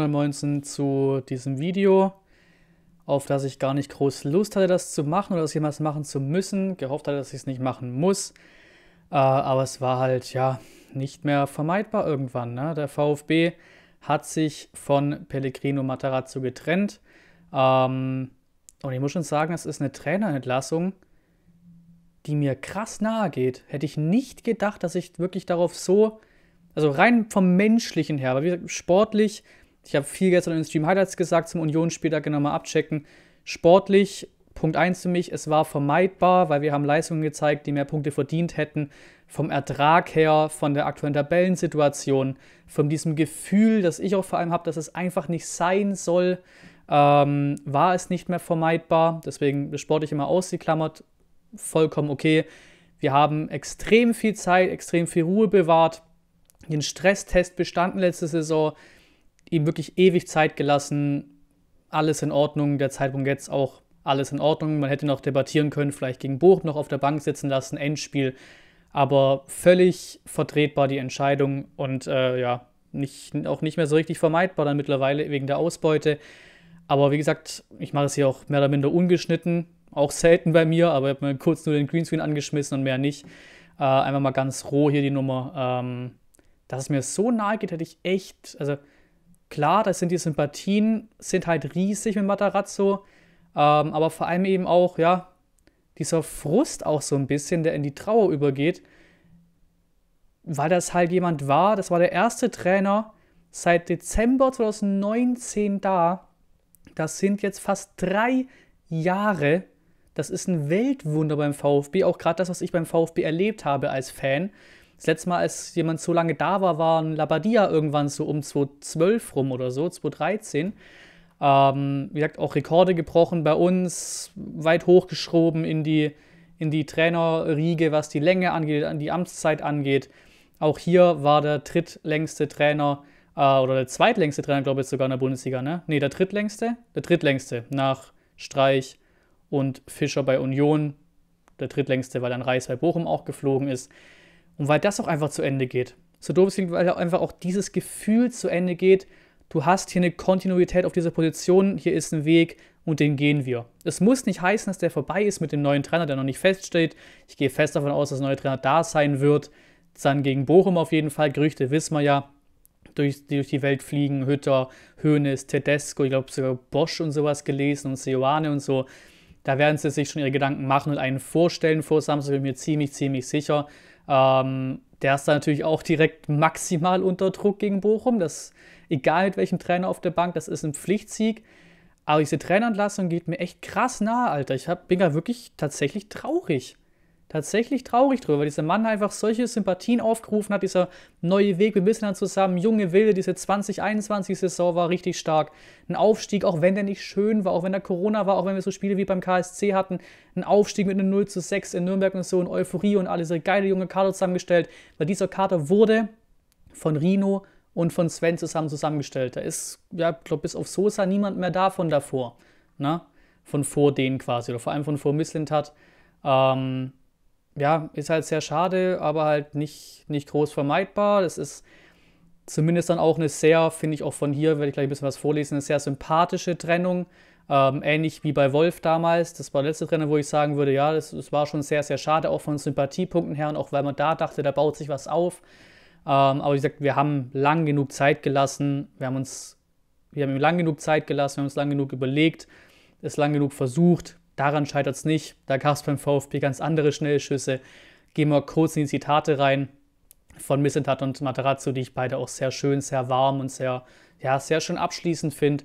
119 zu diesem Video, auf das ich gar nicht groß Lust hatte, das zu machen oder das jemals machen zu müssen. Gehofft hatte, dass ich es nicht machen muss. Äh, aber es war halt, ja, nicht mehr vermeidbar irgendwann. Ne? Der VfB hat sich von Pellegrino Matarazzo getrennt. Ähm, und ich muss schon sagen, das ist eine Trainerentlassung, die mir krass nahe geht. Hätte ich nicht gedacht, dass ich wirklich darauf so, also rein vom menschlichen her, aber wie gesagt, sportlich ich habe viel gestern in den Stream Highlights gesagt zum Union-Spiel, da genau mal abchecken. Sportlich, Punkt 1 für mich, es war vermeidbar, weil wir haben Leistungen gezeigt, die mehr Punkte verdient hätten. Vom Ertrag her, von der aktuellen Tabellensituation, von diesem Gefühl, das ich auch vor allem habe, dass es einfach nicht sein soll, ähm, war es nicht mehr vermeidbar. Deswegen das sportlich immer ausgeklammert, vollkommen okay. Wir haben extrem viel Zeit, extrem viel Ruhe bewahrt, den Stresstest bestanden letzte Saison ihm wirklich ewig Zeit gelassen. Alles in Ordnung, der Zeitpunkt jetzt auch alles in Ordnung. Man hätte noch debattieren können, vielleicht gegen Bochum noch auf der Bank sitzen lassen, Endspiel. Aber völlig vertretbar die Entscheidung und äh, ja, nicht, auch nicht mehr so richtig vermeidbar dann mittlerweile wegen der Ausbeute. Aber wie gesagt, ich mache es hier auch mehr oder minder ungeschnitten. Auch selten bei mir, aber ich habe mir kurz nur den Greenscreen angeschmissen und mehr nicht. Äh, einfach mal ganz roh hier die Nummer. Ähm, dass es mir so nahe geht, hätte ich echt, also Klar, das sind die Sympathien, sind halt riesig mit Matarazzo, ähm, aber vor allem eben auch, ja, dieser Frust auch so ein bisschen, der in die Trauer übergeht, weil das halt jemand war, das war der erste Trainer seit Dezember 2019 da. Das sind jetzt fast drei Jahre. Das ist ein Weltwunder beim VfB, auch gerade das, was ich beim VfB erlebt habe als Fan. Das letzte Mal, als jemand so lange da war, war ein Labadia irgendwann so um 2012 rum oder so, 2013. Ähm, wie gesagt, auch Rekorde gebrochen bei uns, weit hochgeschoben in die, in die Trainerriege, was die Länge angeht, an die Amtszeit angeht. Auch hier war der drittlängste Trainer äh, oder der zweitlängste Trainer, glaube ich, sogar in der Bundesliga, ne? Ne, der drittlängste? Der drittlängste nach Streich und Fischer bei Union. Der drittlängste, weil dann Reis bei Bochum auch geflogen ist. Und weil das auch einfach zu Ende geht. So doof es weil einfach auch dieses Gefühl zu Ende geht, du hast hier eine Kontinuität auf dieser Position, hier ist ein Weg und den gehen wir. Es muss nicht heißen, dass der vorbei ist mit dem neuen Trainer, der noch nicht feststeht. Ich gehe fest davon aus, dass der neue Trainer da sein wird. Dann gegen Bochum auf jeden Fall, Gerüchte wissen wir ja, durch, die durch die Welt fliegen, Hütter, Hoeneß, Tedesco, ich glaube sogar Bosch und sowas gelesen und Seoane und so. Da werden sie sich schon ihre Gedanken machen und einen vorstellen vor Samstag, bin ich mir ziemlich, ziemlich sicher. Ähm, der ist da natürlich auch direkt maximal unter Druck gegen Bochum. Das, egal mit welchem Trainer auf der Bank, das ist ein Pflichtsieg. Aber diese Trainerentlassung geht mir echt krass nahe, Alter. Ich hab, bin da wirklich tatsächlich traurig tatsächlich traurig drüber, weil dieser Mann einfach solche Sympathien aufgerufen hat, dieser neue Weg wir mit dann zusammen, junge Wilde, diese 2021-Saison war richtig stark. Ein Aufstieg, auch wenn der nicht schön war, auch wenn der Corona war, auch wenn wir so Spiele wie beim KSC hatten, ein Aufstieg mit einem 0 zu 6 in Nürnberg und so, und Euphorie und alles, eine geile junge Karte zusammengestellt, weil dieser Kater wurde von Rino und von Sven zusammen zusammengestellt. Da ist, ja, ich glaube, bis auf Sosa niemand mehr davon davor. Ne? Von vor denen quasi, oder vor allem von vor hat. Ähm, ja, ist halt sehr schade, aber halt nicht, nicht groß vermeidbar. Das ist zumindest dann auch eine sehr, finde ich auch von hier, werde ich gleich ein bisschen was vorlesen, eine sehr sympathische Trennung. Ähm, ähnlich wie bei Wolf damals. Das war der letzte Rennen, wo ich sagen würde, ja, das, das, war schon sehr, sehr schade, auch von Sympathiepunkten her und auch weil man da dachte, da baut sich was auf. Ähm, aber wie gesagt, wir haben lang genug Zeit gelassen, wir haben uns, wir haben ihm lang genug Zeit gelassen, wir haben uns lang genug überlegt, es lang genug versucht. Daran scheitert es nicht. Da gab es beim VfB ganz andere Schnellschüsse. Gehen wir kurz in die Zitate rein von Missentat und Materazzo, die ich beide auch sehr schön, sehr warm und sehr, ja, sehr schön abschließend finde.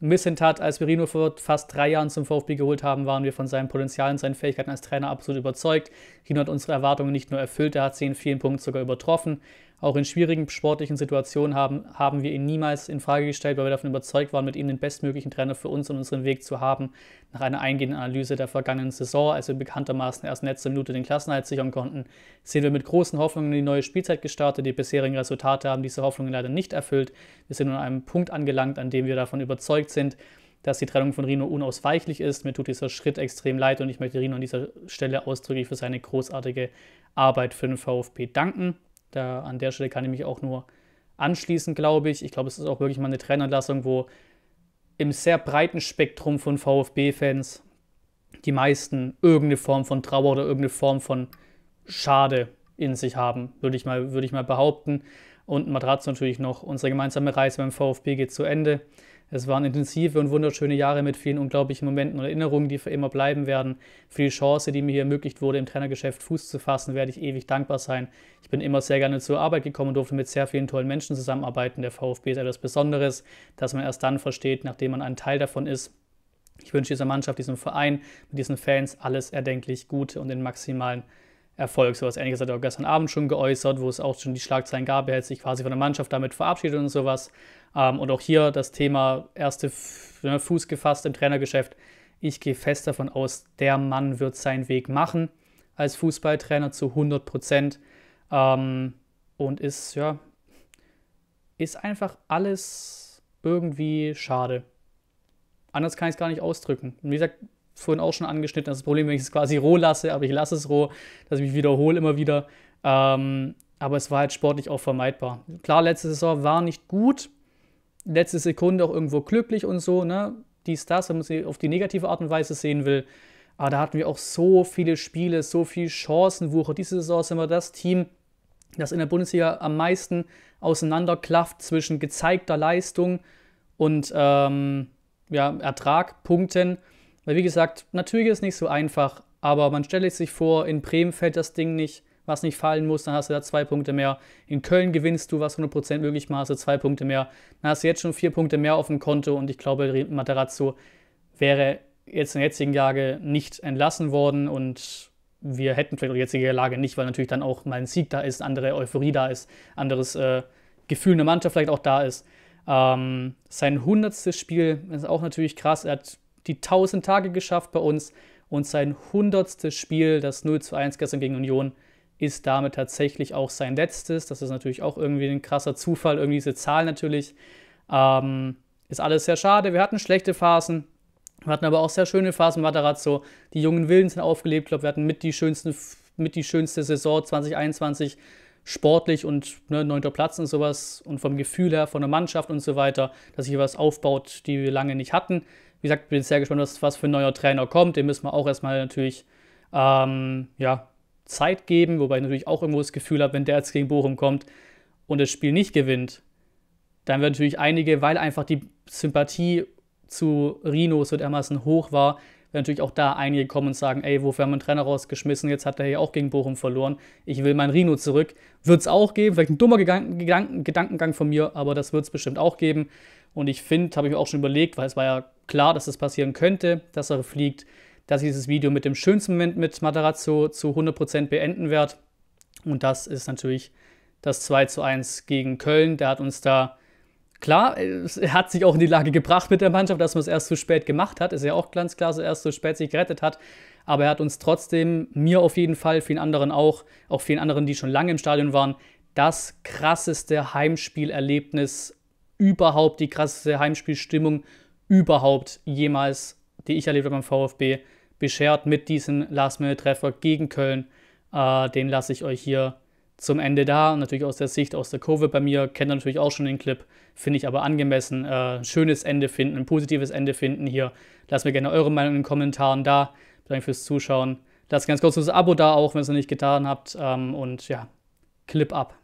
Missentat, als wir Rino vor fast drei Jahren zum VfB geholt haben, waren wir von seinem Potenzial und seinen Fähigkeiten als Trainer absolut überzeugt. Rino hat unsere Erwartungen nicht nur erfüllt, er hat sie in vielen Punkten sogar übertroffen. Auch in schwierigen sportlichen Situationen haben, haben wir ihn niemals in Frage gestellt, weil wir davon überzeugt waren, mit ihm den bestmöglichen Trainer für uns und unseren Weg zu haben. Nach einer eingehenden Analyse der vergangenen Saison, als wir bekanntermaßen erst letzte Minute den Klassenhalt sichern konnten, sind wir mit großen Hoffnungen in die neue Spielzeit gestartet. Die bisherigen Resultate haben diese Hoffnungen leider nicht erfüllt. Wir sind an einem Punkt angelangt, an dem wir davon überzeugt sind, dass die Trennung von Rino unausweichlich ist. Mir tut dieser Schritt extrem leid und ich möchte Rino an dieser Stelle ausdrücklich für seine großartige Arbeit für den VfB danken. Da an der Stelle kann ich mich auch nur anschließen, glaube ich. Ich glaube, es ist auch wirklich mal eine Trainerlassung, wo im sehr breiten Spektrum von VfB-Fans die meisten irgendeine Form von Trauer oder irgendeine Form von Schade in sich haben, würde ich mal, würde ich mal behaupten. Und Matratz natürlich noch. Unsere gemeinsame Reise beim VfB geht zu Ende. Es waren intensive und wunderschöne Jahre mit vielen unglaublichen Momenten und Erinnerungen, die für immer bleiben werden. Für die Chance, die mir hier ermöglicht wurde, im Trainergeschäft Fuß zu fassen, werde ich ewig dankbar sein. Ich bin immer sehr gerne zur Arbeit gekommen und durfte mit sehr vielen tollen Menschen zusammenarbeiten. Der VfB ist etwas Besonderes, das man erst dann versteht, nachdem man ein Teil davon ist. Ich wünsche dieser Mannschaft, diesem Verein, mit diesen Fans alles erdenklich Gute und den maximalen Erfolg. So was ähnliches hat er auch gestern Abend schon geäußert, wo es auch schon die Schlagzeilen gab, er hätte sich quasi von der Mannschaft damit verabschiedet und sowas. Ähm, und auch hier das Thema erste ne, Fuß gefasst im Trainergeschäft. Ich gehe fest davon aus, der Mann wird seinen Weg machen als Fußballtrainer zu 100 Prozent ähm, und ist, ja, ist einfach alles irgendwie schade. Anders kann ich es gar nicht ausdrücken. Und wie gesagt, vorhin auch schon angeschnitten, das Problem, wenn ich es quasi roh lasse, aber ich lasse es roh, dass ich mich wiederhole immer wieder. Ähm, aber es war halt sportlich auch vermeidbar. Klar, letzte Saison war nicht gut, letzte Sekunde auch irgendwo glücklich und so, ne? Dies, das, wenn man sie auf die negative Art und Weise sehen will. Aber da hatten wir auch so viele Spiele, so viel Chancenwucher. Diese Saison sind wir das Team, das in der Bundesliga am meisten auseinanderklafft zwischen gezeigter Leistung und ähm, ja, Ertrag, Punkten. Weil wie gesagt, natürlich ist es nicht so einfach, aber man stelle sich vor, in Bremen fällt das Ding nicht, was nicht fallen muss, dann hast du da zwei Punkte mehr. In Köln gewinnst du, was 100% möglich war, hast du zwei Punkte mehr. Dann hast du jetzt schon vier Punkte mehr auf dem Konto und ich glaube, Materazzo wäre jetzt in der jetzigen Lage nicht entlassen worden und wir hätten vielleicht auch der jetzigen Lage nicht, weil natürlich dann auch mal ein Sieg da ist, andere Euphorie da ist, anderes äh, Gefühl in der Mannschaft vielleicht auch da ist. Ähm, sein hundertstes Spiel ist auch natürlich krass. Er hat die 1000 Tage geschafft bei uns und sein 100. Spiel, das 0 zu 1 gestern gegen Union, ist damit tatsächlich auch sein letztes. Das ist natürlich auch irgendwie ein krasser Zufall, irgendwie diese Zahl natürlich. Ähm, ist alles sehr schade. Wir hatten schlechte Phasen, wir hatten aber auch sehr schöne Phasen Matarazzo. Die jungen Willen sind aufgelebt. Ich glaube, wir hatten mit die, schönsten, mit die schönste Saison 2021 sportlich und ne, neunter Platz und sowas und vom Gefühl her, von der Mannschaft und so weiter, dass sich was aufbaut, die wir lange nicht hatten. Wie gesagt, bin sehr gespannt, was, was für ein neuer Trainer kommt. Dem müssen wir auch erstmal natürlich ähm, ja, Zeit geben, wobei ich natürlich auch irgendwo das Gefühl habe, wenn der jetzt gegen Bochum kommt und das Spiel nicht gewinnt, dann werden natürlich einige, weil einfach die Sympathie zu Rinos so dermaßen hoch war, werden natürlich auch da einige kommen und sagen, ey, wofür haben wir einen Trainer rausgeschmissen? Jetzt hat er ja auch gegen Bochum verloren. Ich will meinen Rino zurück. Wird es auch geben. Vielleicht ein dummer Gedanken Gedankengang von mir, aber das wird es bestimmt auch geben. Und ich finde, habe ich mir auch schon überlegt, weil es war ja klar, dass das passieren könnte, dass er fliegt, dass ich dieses Video mit dem schönsten Moment mit Matarazzo zu 100% beenden werde. Und das ist natürlich das 2 zu 1 gegen Köln. Der hat uns da, klar, äh, er hat sich auch in die Lage gebracht mit der Mannschaft, dass man es erst zu spät gemacht hat. Ist ja auch ganz klar, dass er erst zu spät sich gerettet hat. Aber er hat uns trotzdem, mir auf jeden Fall, vielen anderen auch, auch vielen anderen, die schon lange im Stadion waren, das krasseste Heimspielerlebnis überhaupt, die krasseste Heimspielstimmung überhaupt jemals, die ich erlebt habe beim VfB, beschert mit diesem Last-Minute-Treffer gegen Köln. Äh, den lasse ich euch hier zum Ende da. Und natürlich aus der Sicht aus der Kurve bei mir, kennt ihr natürlich auch schon den Clip, finde ich aber angemessen. Äh, schönes Ende finden, ein positives Ende finden hier. Lasst mir gerne eure Meinung in den Kommentaren da. Danke fürs Zuschauen. Lasst ganz kurz das Abo da, auch wenn ihr es noch nicht getan habt. Ähm, und ja, Clip ab.